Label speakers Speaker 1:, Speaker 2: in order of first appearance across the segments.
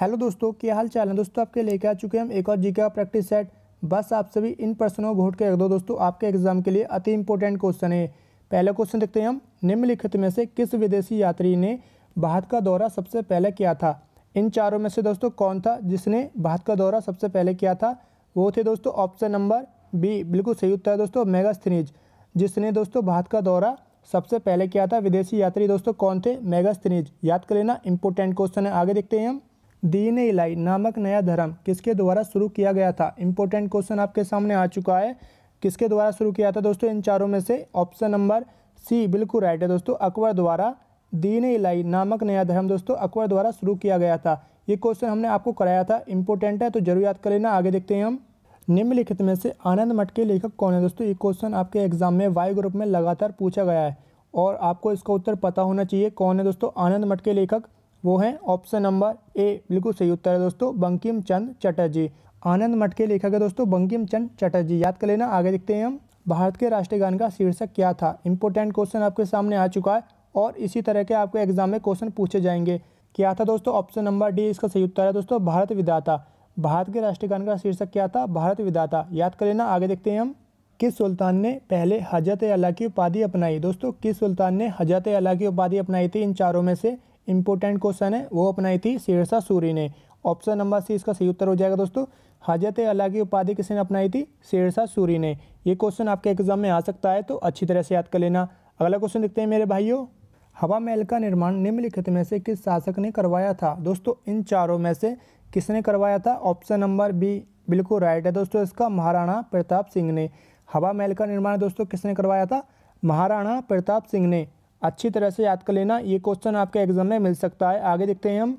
Speaker 1: hello दोस्तों क्या हाल चाल है दोस्तों आपके लेके आ चुके हैं हम एक और जी का प्रैक्टिस सेट बस आप सभी इन प्रश्नों को घोट के रख दो दोस्तों आपके एग्जाम के लिए अति इंपॉर्टेंट क्वेश्चन है पहला क्वेश्चन देखते हैं हम निम्नलिखित में से किस विदेशी यात्री ने भारत का दौरा सबसे पहले किया था इन चारों में से दोस्तों कौन था जिसने भारत का दौरा सबसे पहले किया था वो थे दोस्तों ऑप्शन नंबर बी बिल्कुल सही उत्तर है दोस्तों मेगास्थनीज जिसने दोस्तों भारत का दौरा सबसे पहले किया था विदेशी यात्री दोस्तों कौन थे मेगास्थनीज याद कर लेना इंपॉर्टेंट क्वेश्चन है आगे देखते हैं हम दीन इलाई नामक नया धर्म किसके द्वारा शुरू किया गया था इंपॉर्टेंट क्वेश्चन आपके सामने आ चुका है किसके द्वारा शुरू किया था दोस्तों इन चारों में से ऑप्शन नंबर सी बिल्कुल राइट है दोस्तों अकबर द्वारा दीन इलाई नामक नया धर्म दोस्तों अकबर द्वारा शुरू किया गया था ये क्वेश्चन हमने आपको कराया था इंपॉर्टेंट है तो जरूर याद कर लेना आगे देखते हैं हम निम्नलिखित में से आनंद मठ के लेखक कौन है दोस्तों ये क्वेश्चन आपके एग्जाम में वाई ग्रुप में लगातार पूछा गया है और आपको इसका उत्तर पता होना चाहिए कौन है दोस्तों आनंद मठ के लेखक वो हैं ऑप्शन नंबर ए बिल्कुल सही उत्तर है दोस्तों बंकिम चंद चटर्जी आनंद मठ के लेखक है दोस्तों बंकिम चंद चटर्जी याद कर लेना आगे देखते हैं हम भारत के राष्ट्रीय गान का शीर्षक क्या था इंपॉर्टेंट क्वेश्चन आपके सामने आ चुका है और इसी तरह के आपके एग्जाम में क्वेश्चन पूछे जाएंगे क्या था दोस्तों ऑप्शन नंबर डी इसका सही उत्तर है दोस्तों भारत विदाता भारत के राष्ट्रीय गान का शीर्षक क्या था भारत विदाता याद कर लेना आगे देखते हैं हम किस सुल्तान ने पहले हजरत अला की उपाधि अपनाई दोस्तों किस सुल्तान ने हजरत अला की उपाधि अपनाई थी इन चारों में से इंपॉर्टेंट क्वेश्चन है वो अपनाई थी शेरशाह सूरी ने ऑप्शन नंबर सी इसका सही उत्तर हो जाएगा दोस्तों हजरत अला की उपाधि किसने अपनाई थी शेरशाह सूरी ने ये क्वेश्चन आपके एग्जाम में आ सकता है तो अच्छी तरह से याद कर लेना अगला क्वेश्चन देखते हैं मेरे भाइयों हवा महल का निर्माण निम्नलिखित में से किस शासक ने करवाया था दोस्तों इन चारों में से किसने करवाया था ऑप्शन नंबर बी बिल्कुल राइट है दोस्तों इसका महाराणा प्रताप सिंह ने हवा महल का निर्माण दोस्तों किसने करवाया था महाराणा प्रताप सिंह ने अच्छी तरह से याद कर लेना ये क्वेश्चन आपके एग्जाम में मिल सकता है आगे देखते हैं हम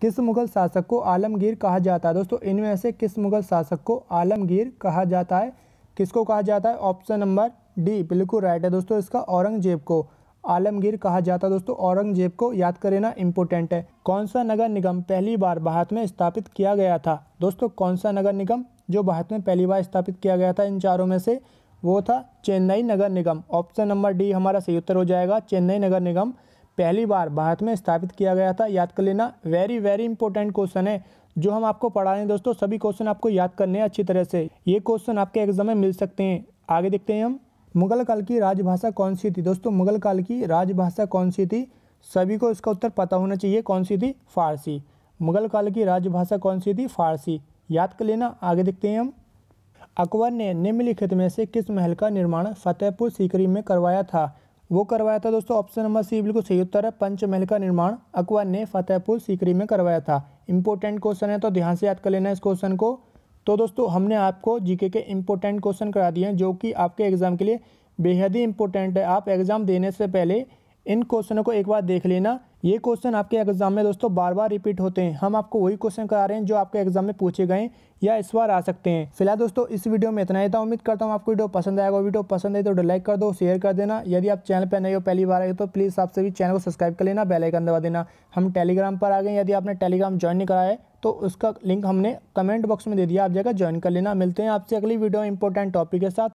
Speaker 1: किस मुगल शासक को आलमगीर कहा जाता है दोस्तों इनमें से किस मुगल शासक को आलमगीर कहा जाता है किसको कहा जाता है ऑप्शन नंबर डी बिल्कुल राइट है दोस्तों इसका औरंगजेब को आलमगीर कहा जाता है दोस्तों औरंगजेब को याद कर लेना इंपॉर्टेंट है कौन सा नगर निगम पहली बार भारत में स्थापित किया गया था दोस्तों कौन सा नगर निगम जो भारत में पहली बार स्थापित किया गया था इन चारों में से वो था चेन्नई नगर निगम ऑप्शन नंबर डी हमारा सही उत्तर हो जाएगा चेन्नई नगर निगम पहली बार भारत में स्थापित किया गया था याद कर लेना वेरी वेरी इंपॉर्टेंट क्वेश्चन है जो हम आपको पढ़ा रहे हैं दोस्तों सभी क्वेश्चन आपको याद करने हैं अच्छी तरह से ये क्वेश्चन आपके एग्जाम में मिल सकते हैं आगे देखते हैं हम मुगल काल की राजभाषा कौन सी थी दोस्तों मुगल काल की राजभाषा कौन सी थी सभी को इसका उत्तर पता होना चाहिए कौन सी थी फारसी मुगल काल की राजभाषा कौन सी थी फारसी याद कर लेना आगे देखते हैं हम अकबर ने निम्नलिखित में से किस महल का निर्माण फतेहपुर सीकरी में करवाया था वो करवाया था दोस्तों ऑप्शन नंबर सी बिल्कुल सही उत्तर है पंचमहल का निर्माण अकबर ने फतेहपुर सीकरी में करवाया था इंपॉर्टेंट क्वेश्चन है तो ध्यान से याद कर लेना इस क्वेश्चन को तो दोस्तों हमने आपको जीके के इम्पोर्टेंट क्वेश्चन करा दिए हैं जो कि आपके एग्ज़ाम के लिए बेहद ही इंपॉर्टेंट है आप एग्ज़ाम देने से पहले इन क्वेश्चनों को एक बार देख लेना ये क्वेश्चन आपके एग्जाम में दोस्तों बार बार रिपीट होते हैं हम आपको वही क्वेश्चन करा रहे हैं जो आपके एग्जाम में पूछे गए या इस बार आ सकते हैं फिलहाल दोस्तों इस वीडियो में इतना ही था उम्मीद करता हूँ आपको वीडियो पसंद आएगा वीडियो पसंद है तो लाइक कर दो शेयर कर देना यदि आप चैनल पर नए हो पहली बार आए तो प्लीज़ आपसे भी चैनल को सब्सक्राइब कर लेना बेलाइकन दबा देना हम टेलीग्राम पर आ गए यदि आपने टेलीग्राम ज्वाइन नहीं कराया है तो उसका लिंक हमने कमेंट बॉक्स में दे दिया आप जगह ज्वाइन कर लेना मिलते हैं आपसे अगली वीडियो इंपॉर्टेंट टॉपिक के साथ